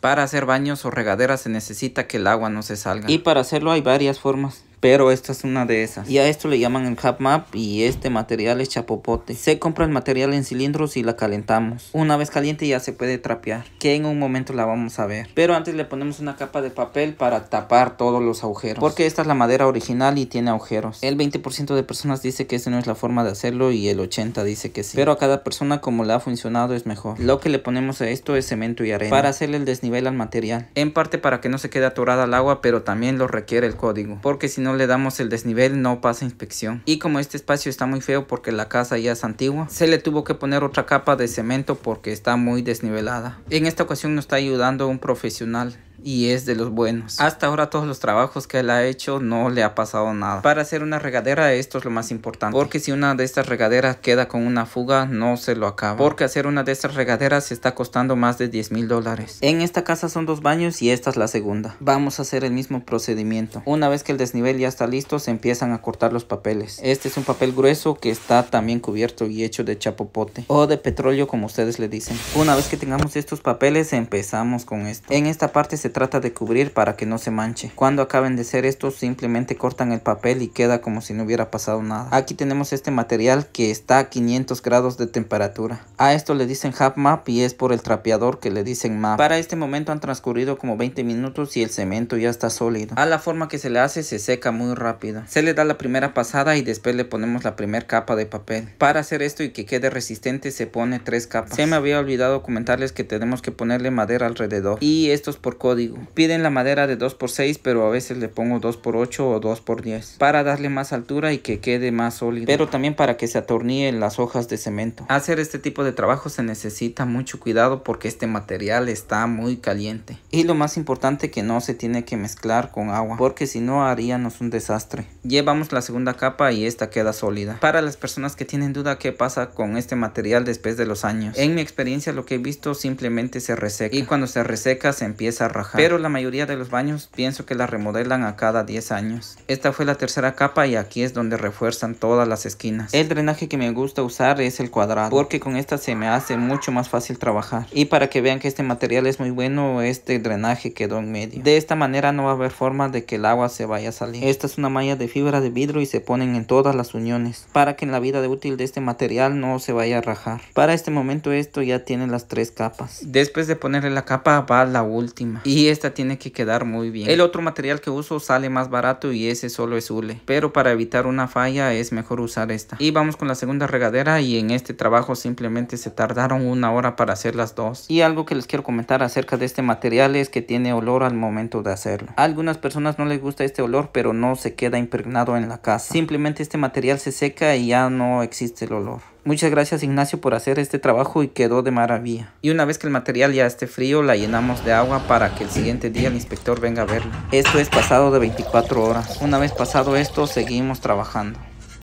Para hacer baños o regaderas se necesita que el agua no se salga. Y para hacerlo hay varias formas pero esta es una de esas. Y a esto le llaman el hub map y este material es chapopote. Se compra el material en cilindros y la calentamos. Una vez caliente ya se puede trapear, que en un momento la vamos a ver. Pero antes le ponemos una capa de papel para tapar todos los agujeros, porque esta es la madera original y tiene agujeros. El 20% de personas dice que esa no es la forma de hacerlo y el 80 dice que sí. Pero a cada persona como le ha funcionado es mejor. Lo que le ponemos a esto es cemento y arena para hacerle el desnivel al material. En parte para que no se quede atorada el agua, pero también lo requiere el código, porque si no no le damos el desnivel no pasa inspección. Y como este espacio está muy feo porque la casa ya es antigua, se le tuvo que poner otra capa de cemento porque está muy desnivelada. En esta ocasión nos está ayudando un profesional y es de los buenos. Hasta ahora todos los trabajos que él ha hecho no le ha pasado nada. Para hacer una regadera esto es lo más importante. Porque si una de estas regaderas queda con una fuga no se lo acaba. Porque hacer una de estas regaderas está costando más de 10 mil dólares. En esta casa son dos baños y esta es la segunda. Vamos a hacer el mismo procedimiento. Una vez que el desnivel ya está listo se empiezan a cortar los papeles. Este es un papel grueso que está también cubierto y hecho de chapopote o de petróleo como ustedes le dicen. Una vez que tengamos estos papeles empezamos con esto. En esta parte se trata de cubrir para que no se manche. Cuando acaben de hacer esto simplemente cortan el papel y queda como si no hubiera pasado nada. Aquí tenemos este material que está a 500 grados de temperatura. A esto le dicen HubMap y es por el trapeador que le dicen map. Para este momento han transcurrido como 20 minutos y el cemento ya está sólido. A la forma que se le hace se seca muy rápido. Se le da la primera pasada y después le ponemos la primera capa de papel. Para hacer esto y que quede resistente se pone tres capas. Se me había olvidado comentarles que tenemos que ponerle madera alrededor y estos es por código Piden la madera de 2x6, pero a veces le pongo 2x8 o 2x10 para darle más altura y que quede más sólido, pero también para que se atorníen las hojas de cemento. Hacer este tipo de trabajo se necesita mucho cuidado porque este material está muy caliente. Y lo más importante que no se tiene que mezclar con agua, porque si no haríamos un desastre. Llevamos la segunda capa y esta queda sólida. Para las personas que tienen duda qué pasa con este material después de los años, en mi experiencia lo que he visto simplemente se reseca y cuando se reseca se empieza a rajar pero la mayoría de los baños pienso que la remodelan a cada 10 años. Esta fue la tercera capa y aquí es donde refuerzan todas las esquinas. El drenaje que me gusta usar es el cuadrado porque con esta se me hace mucho más fácil trabajar. Y para que vean que este material es muy bueno, este drenaje quedó en medio. De esta manera no va a haber forma de que el agua se vaya a salir. Esta es una malla de fibra de vidrio y se ponen en todas las uniones para que en la vida útil de este material no se vaya a rajar. Para este momento esto ya tiene las tres capas. Después de ponerle la capa va la última y esta tiene que quedar muy bien. El otro material que uso sale más barato y ese solo es hule, pero para evitar una falla es mejor usar esta. Y vamos con la segunda regadera y en este trabajo simplemente se tardaron una hora para hacer las dos. Y algo que les quiero comentar acerca de este material es que tiene olor al momento de hacerlo. A algunas personas no les gusta este olor pero no se queda impregnado en la casa. Simplemente este material se seca y ya no existe el olor. Muchas gracias Ignacio por hacer este trabajo y quedó de maravilla. Y una vez que el material ya esté frío, la llenamos de agua para que el siguiente día el inspector venga a verlo. Esto es pasado de 24 horas. Una vez pasado esto, seguimos trabajando.